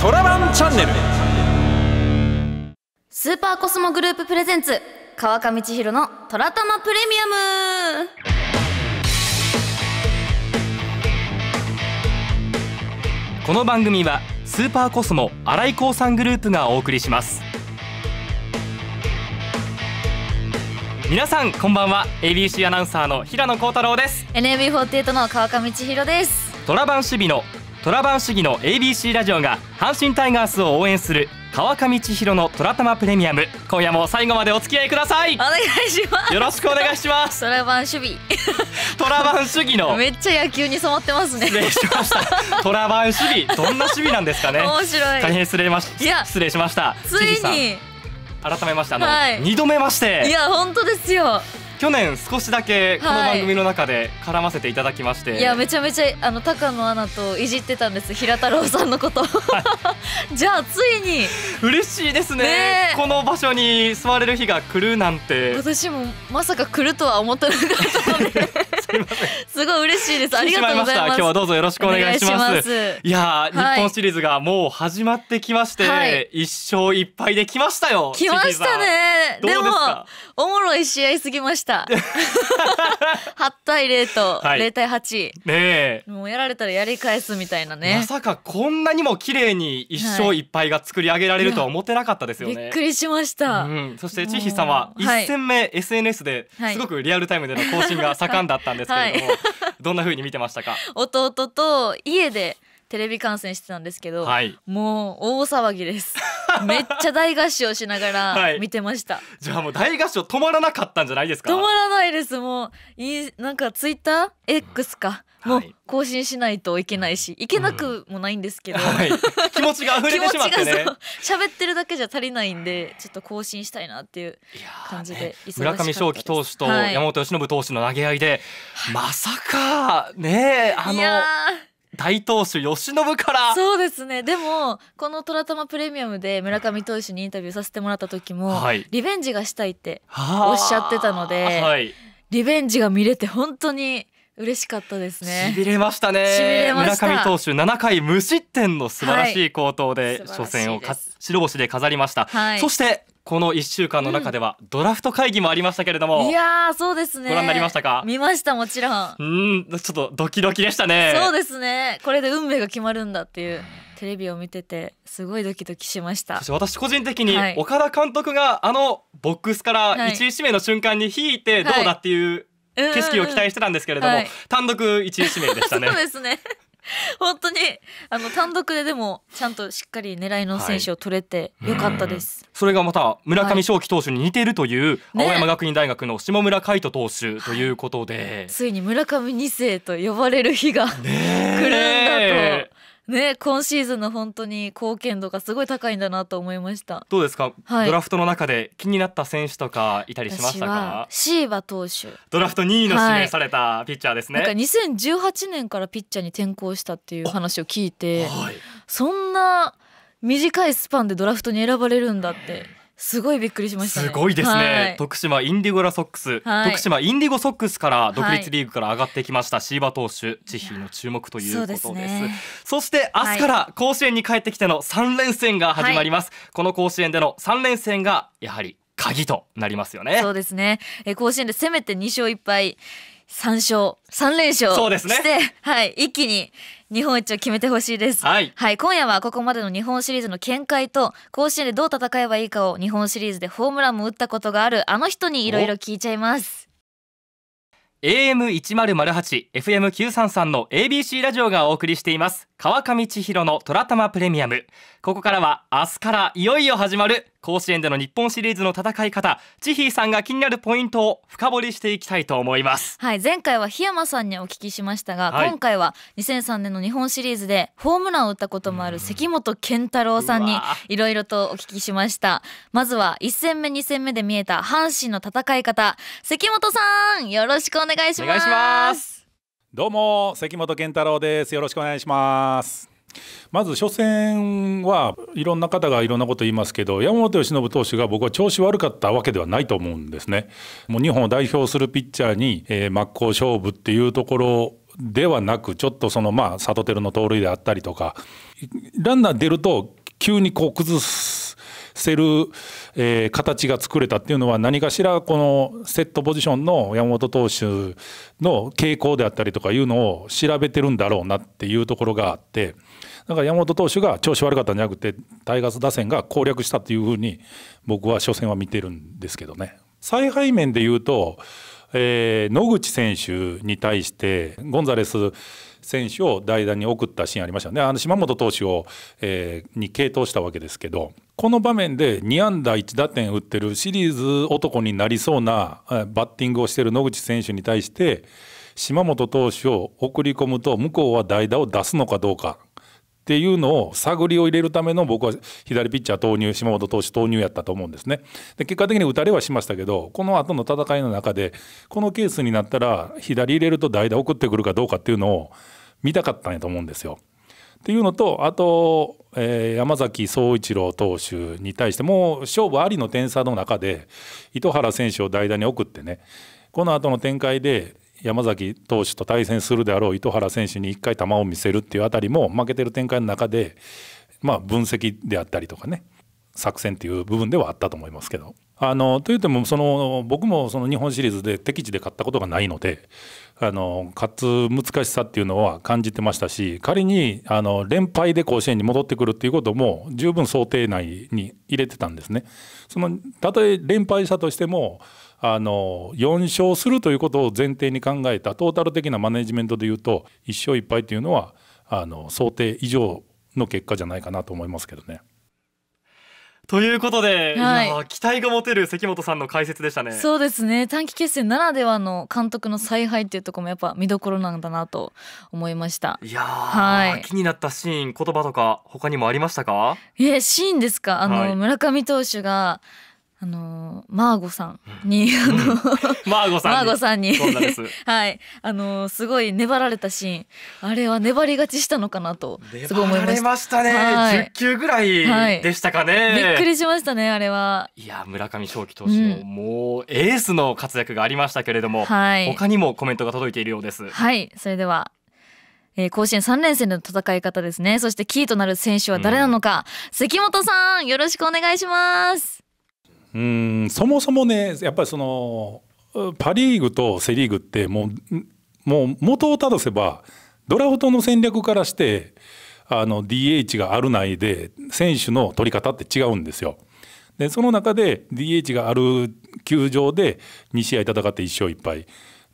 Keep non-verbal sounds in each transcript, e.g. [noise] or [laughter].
トラバンチャンネルスーパーコスモグループプレゼンツ川上千尋のトラタマプレミアムこの番組はスーパーコスモ新井興産グループがお送りします皆さんこんばんは ABC アナウンサーの平野幸太郎です NAB48 の川上千尋ですトラバン守備の虎ラ主義の ABC ラジオが阪神タイガースを応援する川上千尋の虎玉プレミアム今夜も最後までお付き合いくださいお願いしますよろしくお願いします虎ラ主義虎備主義のめっちゃ野球に染まってますね失礼しました虎ラ主義どんな主義なんですかね [laughs] 面白い大変失礼しました失礼しましたついに改めましたあの、はい、度目ましていや本当ですよ去年少しだけこの番組の中で絡ませていただきまして、はい、いやめちゃめちゃあの高野アナといじってたんです平太郎さんのこと、はい、[laughs] じゃあついに嬉しいですね、ね、この場所に座れる日が来るなんて私もまさか来るとは思ってなかったのですごい嬉しいです。ありがとうございます。今日はどうぞよろしくお願いします。いや、日本シリーズがもう始まってきまして、一勝一敗できましたよ。来ましたね。でもおもろい試合すぎました。[laughs] 八対零と零対八。ねもうやられたらやり返すみたいなね。まさかこんなにも綺麗に一勝一敗が作り上げられるとは思ってなかったですよね。びっくりしました。そしてちひさんは一戦目 SNS ですごくリアルタイムでの更新が盛んだったんですけれども、はい、[laughs] どんな風に見てましたか弟と家でテレビ観戦してたんですけど、はい、もう大騒ぎです [laughs] めっちゃ大合唱しながら見てました、はい、じゃあもう大合唱止まらなかったんじゃないですか止まらないですもういいなんかツイッター X か、もう更新しないといけないしいけなくもないんですけど、うんはい、気持ちが溢れてしまってね [laughs] 喋ってるだけじゃ足りないんでちょっと更新したいなっていう感じで、ね、村上正輝投手と山本由伸投手の投げ合いで、はい、まさかねあの大投手由伸からそうですねでもこの「トラタマプレミアム」で村上投手にインタビューさせてもらった時も、はい、リベンジがしたいっておっしゃってたので、はい、リベンジが見れて本当に嬉しかったですね。しれましたね。村上投手7回無失点の素晴らしい好投で初戦を、はい、白星で飾りました。はい、そしてこの1週間の中ではドラフト会議もありましたけれども、うん、いやそうですねご覧になりましたか見ましたもちろんうんちょっとドキドキでしたねそうですねこれで運命が決まるんだっていうテレビを見ててすごいドキドキしました私個人的に岡田監督があのボックスから1位指名の瞬間に引いてどうだっていう景色を期待してたんですけれども、単独1位指名でしたね [laughs] そうですね [laughs] 本当にあの単独ででもちゃんとしっかり狙いの選手を取れてよかったです、はい、それがまた村上頌樹投手に似ているという青山学院大学の下村海斗投手ということで、ねついに村上2世と呼ばれる日が、来るんだとね今シーズンの本当に貢献度がすごい高いんだなと思いましたどうですか、はい、ドラフトの中で気になった選手とかいたりしましたかシーバ投手ドラフト2位の指名されたピッチャーですね、はい、なんか2018年からピッチャーに転向したっていう話を聞いて、はい、そんな短いスパンでドラフトに選ばれるんだってすごいびっくりしました、ね、すごいですね、はい、徳島インディゴラソックス、はい、徳島インディゴソックスから独立リーグから上がってきましたシーバ投手慈悲の注目ということです、ね、そして明日から甲子園に帰ってきての3連戦が始まります、はい、この甲子園での3連戦がやはり鍵となりますよねそうですね、え甲子園でせめて2勝1敗三勝三連勝そうですねはい一気に日本一を決めてほしいです、はい、はい、今夜はここまでの日本シリーズの見解と甲子園でどう戦えばいいかを日本シリーズでホームランも打ったことがあるあの人にいろいろ聞いちゃいます a m 一丸丸八、f m 九三三の ABC ラジオがお送りしています川上千尋の虎玉プレミアムここからは明日からいよいよ始まる甲子園での日本シリーズの戦い方千尋さんが気になるポイントを深掘りしていきたいと思いますはい前回は檜山さんにお聞きしましたが、はい、今回は2003年の日本シリーズでホームランを打ったこともある関本健太郎さんにいろいろとお聞きしましたまずは1戦目2戦目で見えた阪神の戦い方関本さんよろしくお願いしますどうも関本健太郎ですよろしくお願いしますまず初戦はいろんな方がいろんなこと言いますけど山本由伸投手が僕は調子悪かったわけではないと思うんですね。もう日本を代表するピッチャーに、えー、真っ向勝負っていうところではなくちょっとそのまあサトテルの盗塁であったりとかランナー出ると急にこう崩す。せる、えー、形が作れたっていうのは何かしらこのセットポジションの山本投手の傾向であったりとかいうのを調べてるんだろうなっていうところがあってだから山本投手が調子悪かったんじゃなくてタイガース打線が攻略したっていうふうに僕は初戦は見てるんですけどね。采配面で言うと、えー、野口選手に対してゴンザレス選手を代打に送ったシーンありましたね、あの島本投手を、えー、に継投したわけですけど、この場面で2安打1打点打ってるシリーズ男になりそうなバッティングをしている野口選手に対して、島本投手を送り込むと、向こうは代打を出すのかどうか。っていうのを探りを入れるための僕は左ピッチャー投入島本投手投入やったと思うんですねで結果的に打たれはしましたけどこの後の戦いの中でこのケースになったら左入れると代打送ってくるかどうかっていうのを見たかったんやと思うんですよ。っていうのとあと、えー、山崎総一郎投手に対してもう勝負ありの点差の中で糸原選手を代打に送ってねこの後の展開で山崎投手と対戦するであろう糸原選手に1回球を見せるっていうあたりも負けてる展開の中で、まあ、分析であったりとかね作戦っていう部分ではあったと思いますけど。あのといってもその僕もその日本シリーズで敵地で勝ったことがないのであの勝つ難しさっていうのは感じてましたし仮にあの連敗で甲子園に戻ってくるっていうことも十分想定内に入れてたんですね。そのたとえ連敗したとしてもあの4勝するということを前提に考えたトータル的なマネジメントでいうと1勝1敗というのはあの想定以上の結果じゃないかなと思いますけどね。ということで、はい、期待が持てる関本さんの解説でしたねそうですね短期決戦ならではの監督の采配っていうところもやっぱ見どころなんだなと思いましたいやはい、気になったシーン言葉とか他にもありましたかえー、シーンですかあの、はい、村上投手があのマーゴさんに、マーゴさんにマーゴさんに [laughs] はいあのすごい粘られたシーンあれは粘り勝ちしたのかなとすごい思いました。ましたね。はい、球ぐらいでしたかね、はい、びっくりしましたねあれは。いや村上正輝投手の、もうエースの活躍がありましたけれども、はい、他にもコメントが届いているようです。はいそれではえー、甲子園3連戦での戦い方ですねそしてキーとなる選手は誰なのか、うん、関本さんよろしくお願いしますうんそもそもねやっぱりそのパ・リーグとセ・リーグってもうもう元をたどせばドラフトの戦略からしてあの DH があるないで選手の取り方って違うんですよ。でその中で DH がある球場で2試合戦って1勝1敗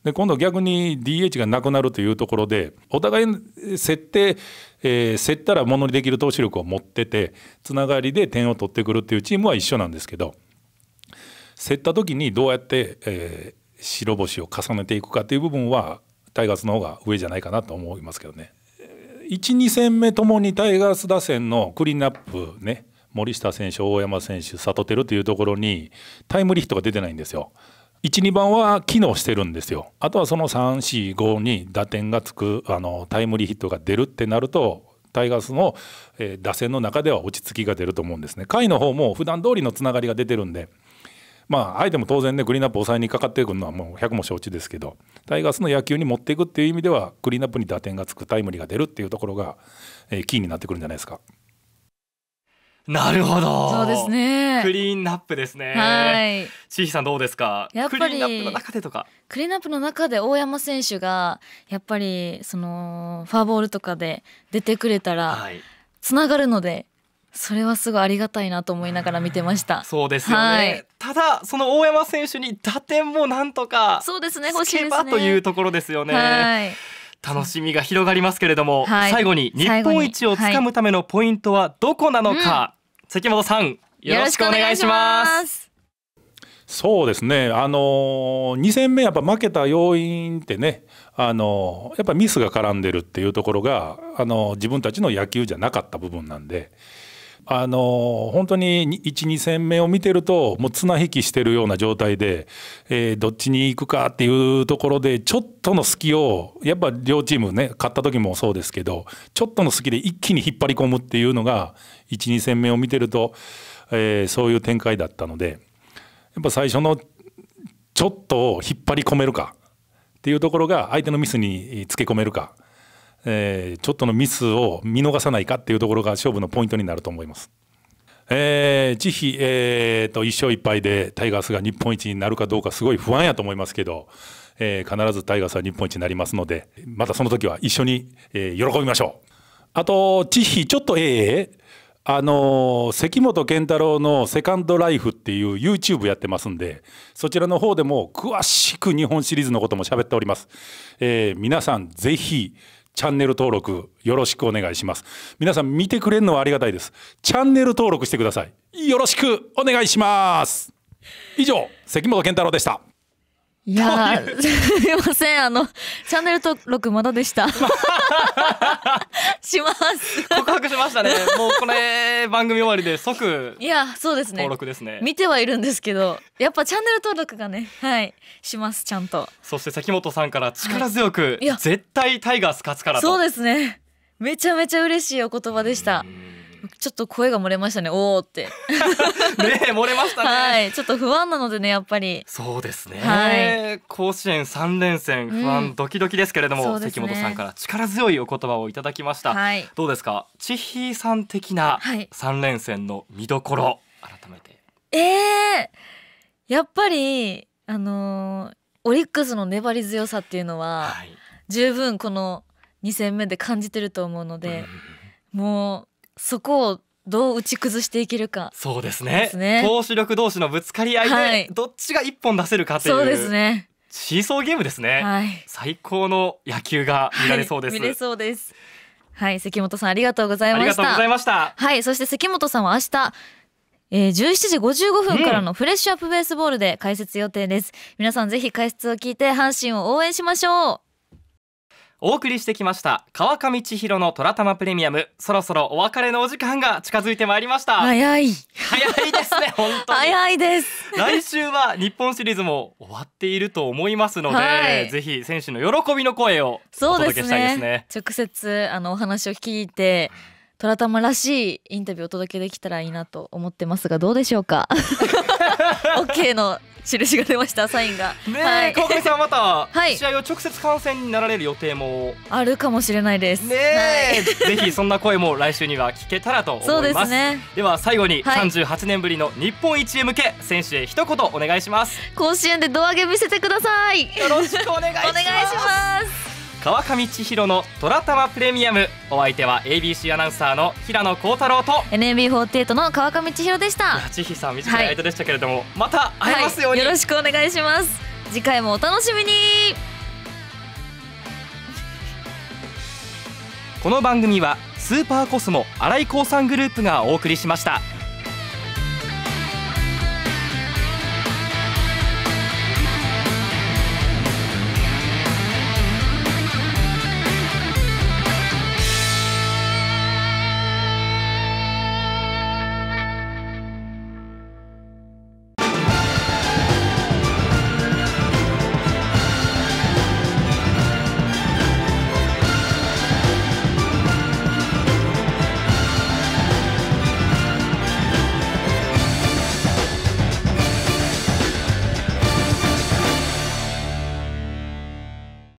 で今度逆に DH がなくなるというところでお互い競って、えー、競ったらものにできる投手力を持っててつながりで点を取ってくるっていうチームは一緒なんですけど競った時にどうやって、えー、白星を重ねていくかという部分はタイガースの方が上じゃないかなと思いますけどね。12戦目ともにタイガース打線のクリーンアップね森下選手大山選手里輝というところにタイムリーヒットが出てないんですよ。12番は機能してるんですよあとはその345に打点がつくあのタイムリーヒットが出るってなるとタイガースの、えー、打線の中では落ち着きが出ると思うんですね甲斐の方も普段通りのつながりが出てるんでまあ相手も当然ねクリーンアップ抑えにかかってくるのはもう100も承知ですけどタイガースの野球に持っていくっていう意味ではクリーンアップに打点がつくタイムリーが出るっていうところが、えー、キーになってくるんじゃないですか。なるほど。そうですね。クリーンアップですね。はい。ちひさんどうですか。やっぱりクリーンアップの中でとか。クリーンナップの中で大山選手がやっぱりそのファーボールとかで出てくれたら、はい、つながるので。それはすごいありがたいなと思いながら見てました。[laughs] そうですよね。はい、ただその大山選手に打点もなんとかそうですね欲しいですねというところですよね。はい、楽しみが広がりますけれども、はい、最後に日本一をつかむためのポイントはどこなのか、関本さんよろしくお願いします。そうですね、あのー、2戦目、やっぱ負けた要因ってね、あのー、やっぱミスが絡んでるっていうところが、あのー、自分たちの野球じゃなかった部分なんで、あの本当に12戦目を見てるともう綱引きしてるような状態で、えー、どっちに行くかっていうところでちょっとの隙をやっぱ両チームね勝った時もそうですけどちょっとの隙で一気に引っ張り込むっていうのが12戦目を見てると、えー、そういう展開だったのでやっぱ最初のちょっとを引っ張り込めるかっていうところが相手のミスにつけ込めるか。えー、ちょっとのミスを見逃さないかっていうところが勝負のポイントになると思います。えー、慈悲、えーと、1勝1敗でタイガースが日本一になるかどうかすごい不安やと思いますけど、えー、必ずタイガースは日本一になりますのでまたその時は一緒に、えー、喜びましょうあと知悲ちょっとええあのー、関本健太郎の「セカンドライフ」っていう YouTube やってますんでそちらの方でも詳しく日本シリーズのことも喋っております、えー、皆さんぜひチャンネル登録よろしくお願いします。皆さん見てくれるのはありがたいです。チャンネル登録してください。よろしくお願いします。以上、関本健太郎でした。いやすみませんあのチャンネル登録まだでした [laughs] します告白しましたねもうこれ番組終わりで即いやそうですね登録ですね見てはいるんですけどやっぱチャンネル登録がねはいしますちゃんとそして関本さんから力強く、はい、絶対タイガース勝つからそうですねめちゃめちゃ嬉しいお言葉でした、ちょっと声が漏れましたね。おおって。ね漏れましたね。はい、ちょっと不安なのでね、やっぱり。そうですね。はい、甲子園三連戦、不安ドキドキですけれども、うんね、関本さんから力強いお言葉をいただきました。はい、どうですか、千尋さん的な三連戦の見どころ、はい、改めて。ええー、やっぱり、あのー、オリックスの粘り強さっていうのは、十分この2戦目で感じてると思うので、うん、もうそこをどう打ち崩していけるか、そうですね投手力同士のぶつかり合いで、どっちが一本出せるかというそうですねシーソーゲームですね、はい、最高の野球が見られそうです、はい、見れそうですはい関本さんありがとうございましたはいそして関本さんは明日えー、17時55分からのフレッシュアップベースボールで解説予定です、うん、皆さんぜひ解説を聞いて阪神を応援しましょうお送りしてきました川上千尋の虎玉プレミアムそろそろお別れのお時間が近づいてまいりました早い早いですね本当早いです来週は日本シリーズも終わっていると思いますので、はい、ぜひ選手の喜びの声をお届けしたいですね、ね、直接あのお話を聞いて、トラタマらしいインタビューをお届けできたらいいなと思ってますがどうでしょうか OK [laughs] の印が出ましたサインがねえ、はい、さんまた試合を直接観戦になられる予定も、はい、あるかもしれないですねえ、はい、ぜひそんな声も来週には聞けたらと思いますそうですねでは最後に38年ぶりの日本一へ向け選手へ一言お願いします甲子園で胴上げ見せてくださいよろしくお願いしますお願いします川上千尋のトラタマプレミアムお相手は ABC アナウンサーの平野幸太郎と NMB48 の川上千尋でした千尋さん短い間でしたけれども、はい、また会えますように、はい、よろしくお願いします次回もお楽しみにこの番組はスーパーコスモ新井興産グループがお送りしました。